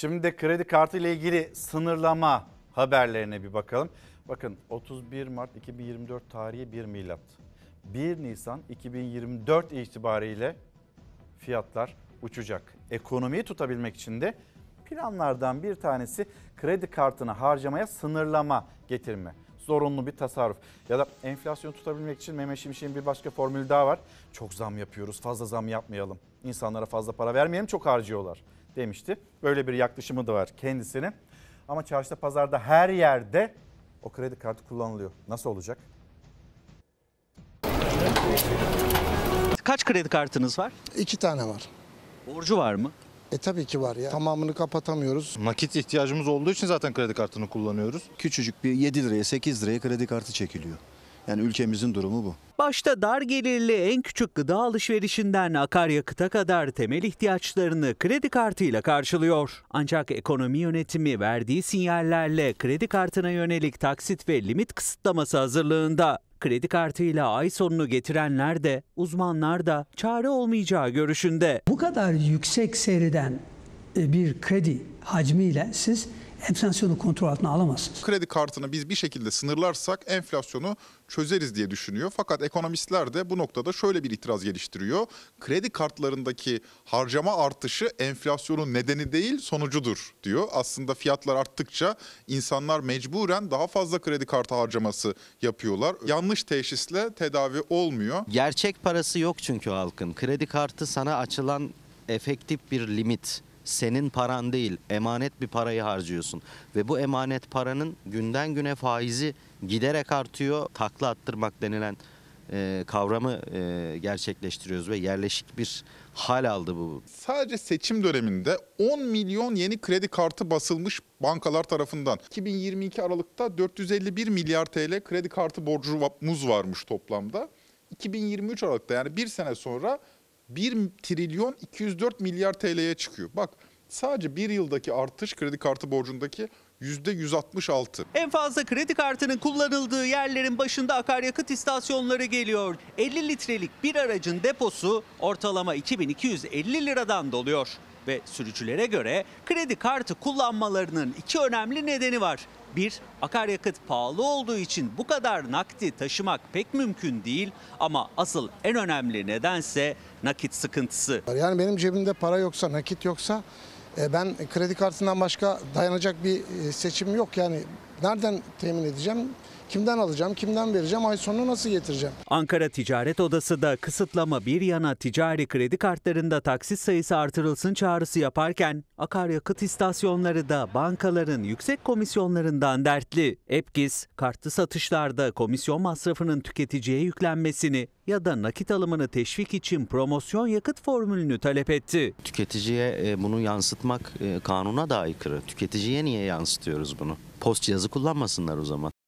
Şimdi de kredi kartı ile ilgili sınırlama haberlerine bir bakalım. Bakın 31 Mart 2024 tarihi 1 milat. 1 Nisan 2024 itibariyle fiyatlar uçacak. Ekonomiyi tutabilmek için de planlardan bir tanesi kredi kartını harcamaya sınırlama getirme. Zorunlu bir tasarruf. Ya da enflasyonu tutabilmek için Mehmet Şimşek'in bir başka formülü daha var. Çok zam yapıyoruz fazla zam yapmayalım. İnsanlara fazla para vermeyelim çok harcıyorlar demişti. Böyle bir yaklaşımı da var kendisinin Ama çarşıda pazarda her yerde o kredi kartı kullanılıyor. Nasıl olacak? Kaç kredi kartınız var? İki tane var. Borcu var mı? E tabii ki var ya. Tamamını kapatamıyoruz. Nakit ihtiyacımız olduğu için zaten kredi kartını kullanıyoruz. Küçücük bir 7 liraya 8 liraya kredi kartı çekiliyor. Yani ülkemizin durumu bu. Başta dar gelirli en küçük gıda alışverişinden akaryakıta kadar temel ihtiyaçlarını kredi kartıyla karşılıyor. Ancak ekonomi yönetimi verdiği sinyallerle kredi kartına yönelik taksit ve limit kısıtlaması hazırlığında. Kredi kartıyla ay sonunu getirenler de uzmanlar da çare olmayacağı görüşünde. Bu kadar yüksek seriden e, bir kredi hacmiyle siz enflasyonu kontrol altına alamazsınız. Kredi kartını biz bir şekilde sınırlarsak enflasyonu çözeriz diye düşünüyor. Fakat ekonomistler de bu noktada şöyle bir itiraz geliştiriyor. Kredi kartlarındaki harcama artışı enflasyonun nedeni değil sonucudur diyor. Aslında fiyatlar arttıkça insanlar mecburen daha fazla kredi kartı harcaması yapıyorlar. Yanlış teşhisle tedavi olmuyor. Gerçek parası yok çünkü halkın. Kredi kartı sana açılan efektif bir limit senin paran değil emanet bir parayı harcıyorsun. Ve bu emanet paranın günden güne faizi giderek artıyor. Takla attırmak denilen e, kavramı e, gerçekleştiriyoruz ve yerleşik bir hal aldı bu. Sadece seçim döneminde 10 milyon yeni kredi kartı basılmış bankalar tarafından. 2022 Aralık'ta 451 milyar TL kredi kartı borcumuz varmış toplamda. 2023 Aralık'ta yani bir sene sonra 1 trilyon 204 milyar TL'ye çıkıyor. Bak sadece bir yıldaki artış kredi kartı borcundaki %166. En fazla kredi kartının kullanıldığı yerlerin başında akaryakıt istasyonları geliyor. 50 litrelik bir aracın deposu ortalama 2250 liradan doluyor. Ve sürücülere göre kredi kartı kullanmalarının iki önemli nedeni var. Bir, akaryakıt pahalı olduğu için bu kadar nakdi taşımak pek mümkün değil ama asıl en önemli nedense nakit sıkıntısı. Yani benim cebimde para yoksa, nakit yoksa e, ben kredi kartından başka dayanacak bir e, seçim yok. Yani nereden temin edeceğim? Kimden alacağım, kimden vereceğim, ay sonunu nasıl getireceğim? Ankara Ticaret Odası da kısıtlama bir yana ticari kredi kartlarında taksit sayısı artırılsın çağrısı yaparken akaryakıt istasyonları da bankaların yüksek komisyonlarından dertli. Epkis, kartlı satışlarda komisyon masrafının tüketiciye yüklenmesini ya da nakit alımını teşvik için promosyon yakıt formülünü talep etti. Tüketiciye e, bunu yansıtmak e, kanuna da aykırı. Tüketiciye niye yansıtıyoruz bunu? Post cihazı kullanmasınlar o zaman.